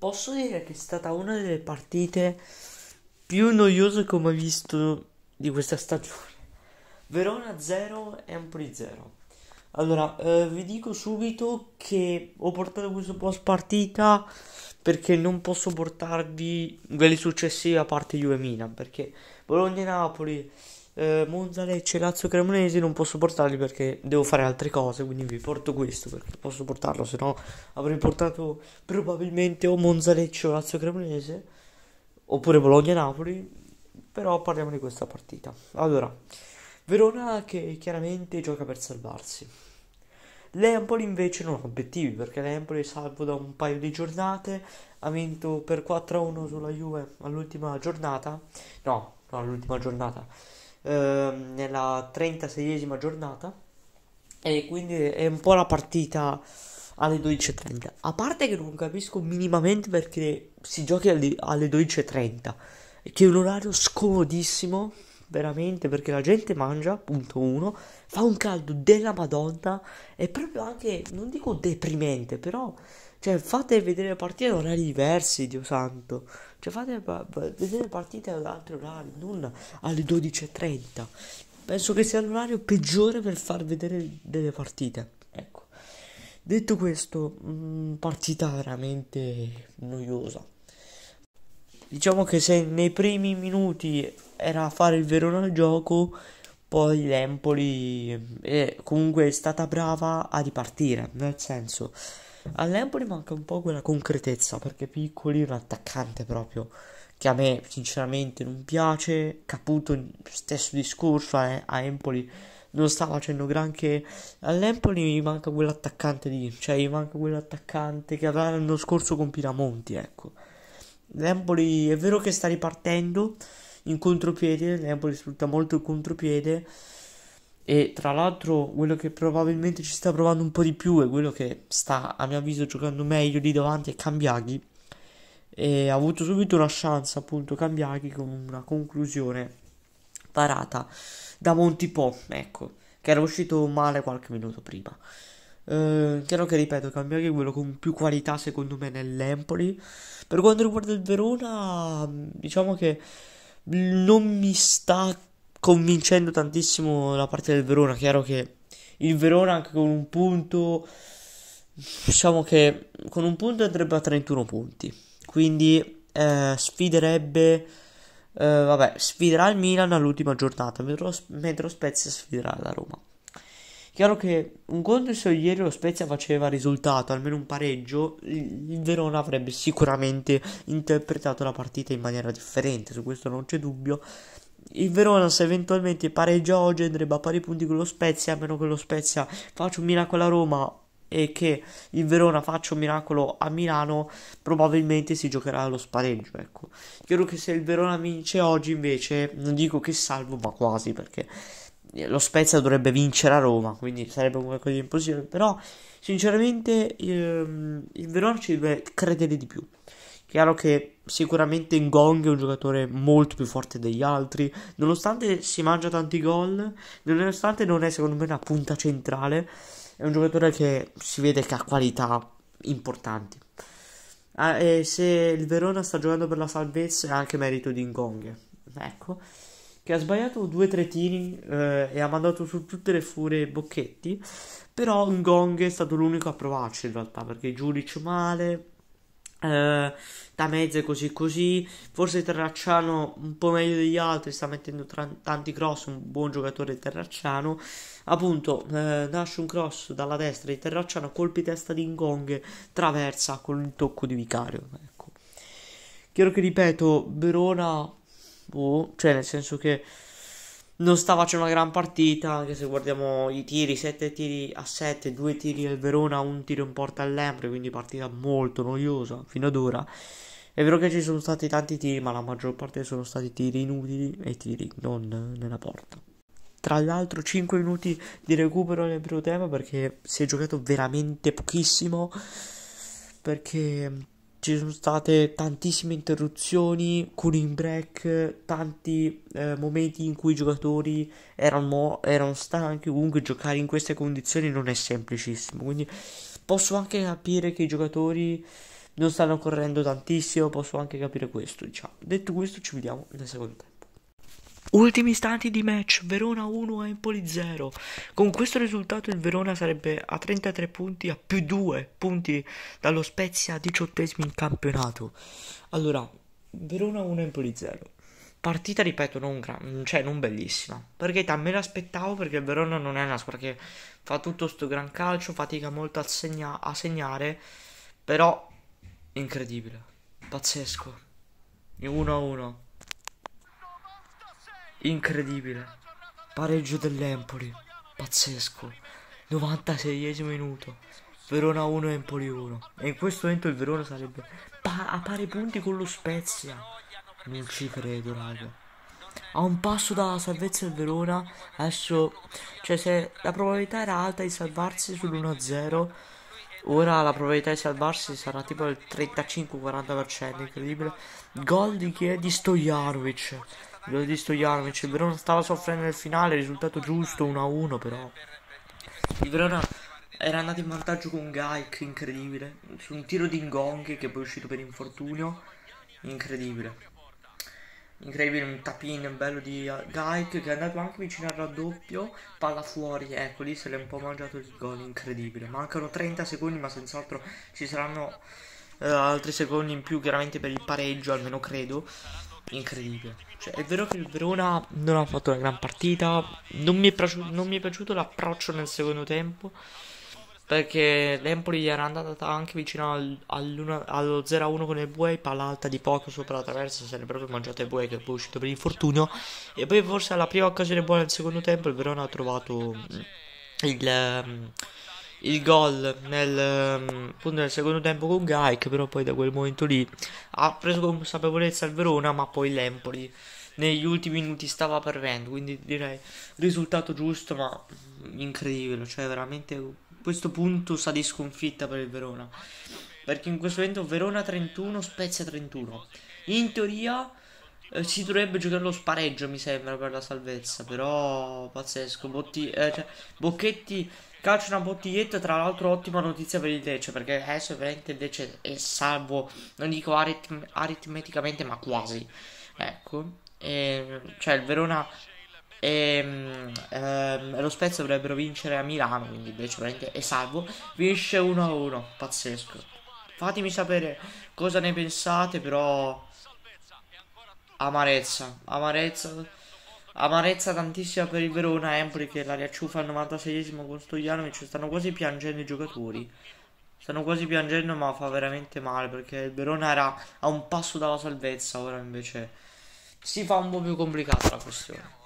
Posso dire che è stata una delle partite più noiose che ho mai visto di questa stagione. Verona 0 e Ampoli 0. Allora, eh, vi dico subito che ho portato questo post partita perché non posso portarvi quelli successivi a parte Juve Milan, perché Bologna e Napoli eh, Monza, Lecce, Lazio, Cremonese non posso portarli perché devo fare altre cose, quindi vi porto questo perché posso portarlo, se no avrei portato probabilmente o Monza, Lecce o Lazio, Cremonese oppure Bologna, Napoli, però parliamo di questa partita. Allora, Verona che chiaramente gioca per salvarsi. L'Empoli invece non ha obiettivi perché l'Empoli è salvo da un paio di giornate, ha vinto per 4-1 sulla Juve all'ultima giornata, no, no all'ultima giornata, Ehm, nella 36esima giornata e quindi è un po' la partita alle 12.30. A parte che non capisco minimamente perché si giochi alle 12.30, che è un orario scomodissimo, veramente, perché la gente mangia, punto uno, fa un caldo della Madonna, è proprio anche, non dico deprimente, però cioè, fate vedere partite ad orari diversi, Dio santo. Cioè, fate vedere partite ad altri orari, non alle 12.30. Penso che sia l'orario peggiore per far vedere delle partite. Ecco. Detto questo, mh, mm, partita veramente noiosa. Diciamo che se nei primi minuti era a fare il Verona al gioco, poi l'Empoli eh, comunque è stata brava a ripartire, nel senso All'Empoli manca un po' quella concretezza perché Piccoli è un attaccante proprio che a me sinceramente non piace. Caputo, stesso discorso a, eh, a Empoli, non sta facendo granché. All'Empoli gli manca quell'attaccante lì, cioè gli manca quell'attaccante che aveva l'anno scorso con Piramonti, ecco. L'Empoli è vero che sta ripartendo in contropiede, l'Empoli sfrutta molto il contropiede e tra l'altro quello che probabilmente ci sta provando un po' di più e quello che sta a mio avviso giocando meglio lì davanti è Cambiaghi. E ha avuto subito una chance appunto Cambiaghi con una conclusione parata da Montipò, ecco, che era uscito male qualche minuto prima. Eh, chiaro che ripeto, Cambiaghi è quello con più qualità secondo me nell'Empoli. Per quanto riguarda il Verona, diciamo che non mi sta convincendo tantissimo la parte del Verona. Chiaro che il Verona anche con un punto, diciamo che con un punto andrebbe a 31 punti. Quindi eh, sfiderebbe, eh, vabbè, sfiderà il Milan all'ultima giornata, mentre lo Spezia sfiderà la Roma. Chiaro che un conto se ieri lo Spezia faceva risultato, almeno un pareggio, il Verona avrebbe sicuramente interpretato la partita in maniera differente, su questo non c'è dubbio, il Verona se eventualmente pareggia oggi andrebbe a pari punti con lo Spezia, a meno che lo Spezia faccia un miracolo a Roma e che il Verona faccia un miracolo a Milano, probabilmente si giocherà allo spareggio. Ecco. Credo che se il Verona vince oggi invece, non dico che salvo, ma quasi perché eh, lo Spezia dovrebbe vincere a Roma, quindi sarebbe qualcosa di impossibile, però sinceramente ehm, il Verona ci deve credere di più. Chiaro che sicuramente Ngong è un giocatore molto più forte degli altri, nonostante si mangia tanti gol, nonostante non è secondo me una punta centrale, è un giocatore che si vede che ha qualità importanti. Ah, e se il Verona sta giocando per la salvezza è anche merito di Ngong, ecco, che ha sbagliato due tretini eh, e ha mandato su tutte le furie Bocchetti, però Ngong è stato l'unico a provarci in realtà, perché Giulic male, eh, da mezze così così forse Terracciano un po' meglio degli altri sta mettendo tra- tanti cross un buon giocatore Terracciano appunto eh, nasce un cross dalla destra di Terracciano colpi testa di Ngong traversa con il tocco di Vicario ecco chiaro che ripeto Verona boh, cioè nel senso che non sta facendo una gran partita, anche se guardiamo i tiri, 7 tiri a 7, 2 tiri al Verona, un tiro in porta all'Empre, quindi partita molto noiosa fino ad ora. È vero che ci sono stati tanti tiri, ma la maggior parte sono stati tiri inutili e tiri non nella porta. Tra l'altro 5 minuti di recupero nel primo tempo perché si è giocato veramente pochissimo perché ci sono state tantissime interruzioni, cooling break, tanti eh, momenti in cui i giocatori erano, erano stanchi. Comunque giocare in queste condizioni non è semplicissimo. Quindi posso anche capire che i giocatori non stanno correndo tantissimo, posso anche capire questo. Diciamo. Detto questo, ci vediamo nel secondo tempo. Ultimi istanti di match, Verona 1 Empoli 0. Con questo risultato il Verona sarebbe a 33 punti, a più 2 punti dallo Spezia, diciottesimo in campionato. Allora, Verona 1 Empoli 0. Partita, ripeto, non, gran, cioè, non bellissima. Perché me l'aspettavo perché il Verona non è una squadra che fa tutto sto gran calcio, fatica molto a, segna a segnare, però incredibile, pazzesco. 1-1. a incredibile. Pareggio dell'Empoli, pazzesco. 96 minuto, Verona 1 Empoli 1. E in questo momento il Verona sarebbe pa a pari punti con lo Spezia. Non ci credo, raga. A un passo dalla salvezza il Verona, adesso, cioè se la probabilità era alta di salvarsi sull'1-0, Ora la probabilità di salvarsi sarà tipo il 35-40%, incredibile. Gol di chi è? Di Stojanovic. Devo distogliarmici. Il Verona stava soffrendo nel finale, risultato giusto 1-1 però. Il Verona era andato in vantaggio con Gaik, incredibile. Su un tiro di Ngong che è poi è uscito per infortunio, incredibile. Incredibile, un tapin bello di eh, Gaik che è andato anche vicino al raddoppio, palla fuori, ecco lì se l'è un po' mangiato il gol, incredibile. Mancano 30 secondi ma senz'altro ci saranno... Uh, altri secondi in più chiaramente per il pareggio almeno credo incredibile. Cioè, è vero che il Verona non ha fatto una gran partita, non mi è, piaciuto, non mi è piaciuto l'approccio nel secondo tempo, perché l'Empoli era andata anche vicino al, allo 0-1 con il Buey, palla alta di poco sopra la traversa, se ne è proprio mangiato il Buey che è uscito per infortunio, e poi forse alla prima occasione buona del secondo tempo il Verona ha trovato mm, il... Mm, il gol nel, ehm, nel, secondo tempo con Gaik, però poi da quel momento lì ha preso consapevolezza il Verona, ma poi l'Empoli negli ultimi minuti stava perdendo, quindi direi risultato giusto, ma incredibile, cioè veramente questo punto sa di sconfitta per il Verona. Perché in questo momento Verona 31, Spezia 31. In teoria eh, si dovrebbe giocare lo spareggio, mi sembra, per la salvezza. Però, pazzesco. Botti, eh, cioè, Bocchetti calcia una bottiglietta. Tra l'altro, ottima notizia per il Lecce. Perché adesso veramente il Lecce è salvo. Non dico aritm aritmeticamente, ma quasi. Ecco. E, ehm, cioè, il Verona ehm, ehm, e ehm, lo Spezia dovrebbero vincere a Milano, quindi invece veramente è salvo. Vince 1-1, pazzesco. Fatemi sapere cosa ne pensate, però amarezza, amarezza, amarezza tantissima per il Verona, Empoli che la riacciuffa al 96esimo con Stojanovic, stanno quasi piangendo i giocatori, stanno quasi piangendo ma fa veramente male perché il Verona era a un passo dalla salvezza, ora invece si fa un po' più complicata la questione.